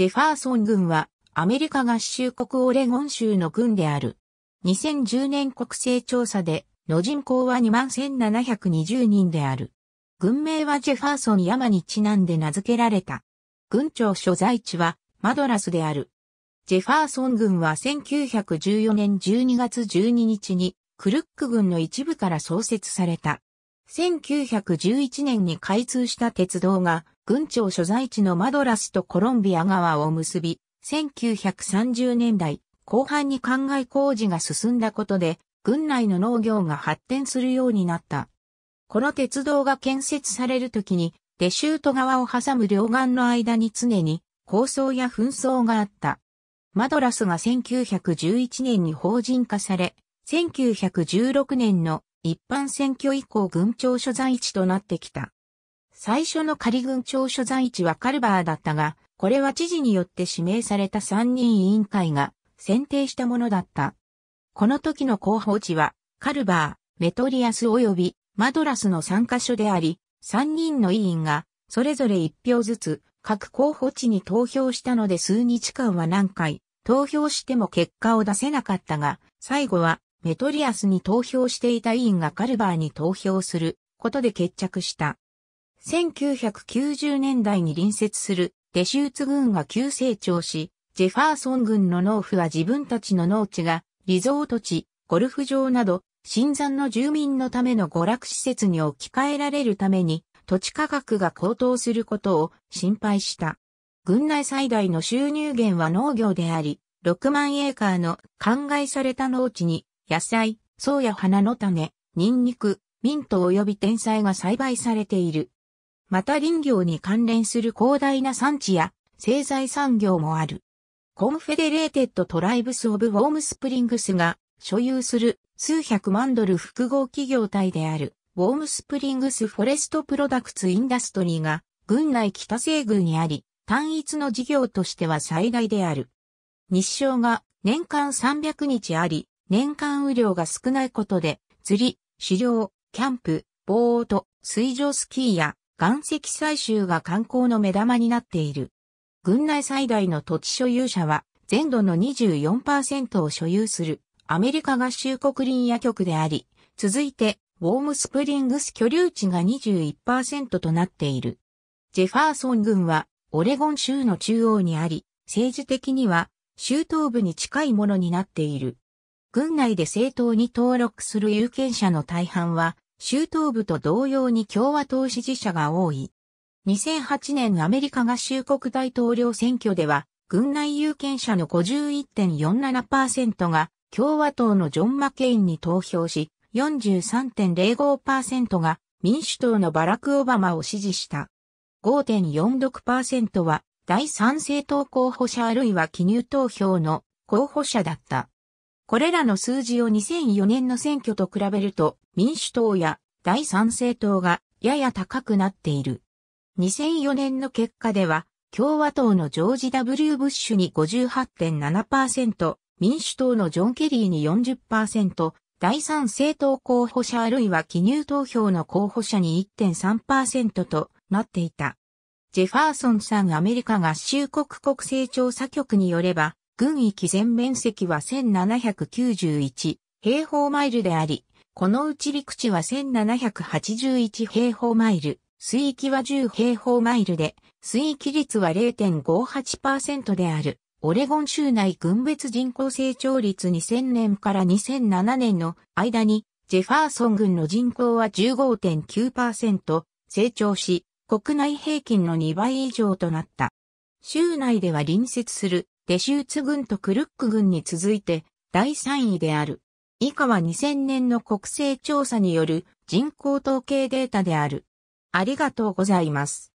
ジェファーソン軍はアメリカ合衆国オレゴン州の軍である。2010年国勢調査での人口は21,720人である。軍名はジェファーソン山にちなんで名付けられた。軍庁所在地はマドラスである。ジェファーソン軍は1914年12月12日にクルック軍の一部から創設された。1911年に開通した鉄道が郡庁所在地のマドラスとコロンビア川を結び、1930年代後半に灌漑工事が進んだことで、軍内の農業が発展するようになった。この鉄道が建設されるときに、デシュート側を挟む両岸の間に常に、抗争や紛争があった。マドラスが1911年に法人化され、1916年の一般選挙以降郡庁所在地となってきた。最初の仮軍長所在地はカルバーだったが、これは知事によって指名された3人委員会が選定したものだった。この時の候補地は、カルバー、メトリアス及びマドラスの3カ所であり、3人の委員がそれぞれ1票ずつ各候補地に投票したので数日間は何回投票しても結果を出せなかったが、最後はメトリアスに投票していた委員がカルバーに投票することで決着した。1990年代に隣接するデシューツ軍が急成長し、ジェファーソン軍の農夫は自分たちの農地がリゾート地、ゴルフ場など、新山の住民のための娯楽施設に置き換えられるために、土地価格が高騰することを心配した。軍内最大の収入源は農業であり、6万エーカーの灌漑された農地に、野菜、草や花の種、ニンニク、ミント及び天菜が栽培されている。また林業に関連する広大な産地や製材産業もある。コンフェデレーテッドトライブス・オブ・ウォームスプリングスが所有する数百万ドル複合企業体であるウォームスプリングス・フォレスト・プロダクツ・インダストリーが軍内北西軍にあり単一の事業としては最大である。日照が年間300日あり、年間雨量が少ないことで、釣り、狩猟、キャンプ、ボート、水上スキーや岩石採集が観光の目玉になっている。軍内最大の土地所有者は、全土の24%を所有するアメリカ合衆国林野局であり、続いて、ウォームスプリングス居留地が21%となっている。ジェファーソン郡は、オレゴン州の中央にあり、政治的には、州東部に近いものになっている。郡内で政党に登録する有権者の大半は、州東部と同様に共和党支持者が多い。2008年アメリカ合衆国大統領選挙では、軍内有権者の51.47%が共和党のジョン・マケインに投票し、43.05%が民主党のバラク・オバマを支持した。5.46%は第三政党候補者あるいは記入投票の候補者だった。これらの数字を2004年の選挙と比べると民主党や第三政党がやや高くなっている。2004年の結果では共和党のジョージ・ W・ ブッシュに58.7%、民主党のジョン・ケリーに40%、第三政党候補者あるいは記入投票の候補者に1.3%となっていた。ジェファーソンさんアメリカ合衆国国勢調査局によれば、軍域全面積は1791平方マイルであり、このうち陸地は1781平方マイル、水域は10平方マイルで、水域率は0.58%である。オレゴン州内軍別人口成長率2000年から2007年の間に、ジェファーソン軍の人口は15.9%成長し、国内平均の2倍以上となった。州内では隣接するデシューツ軍とクルック軍に続いて第3位である。以下は2000年の国勢調査による人口統計データである。ありがとうございます。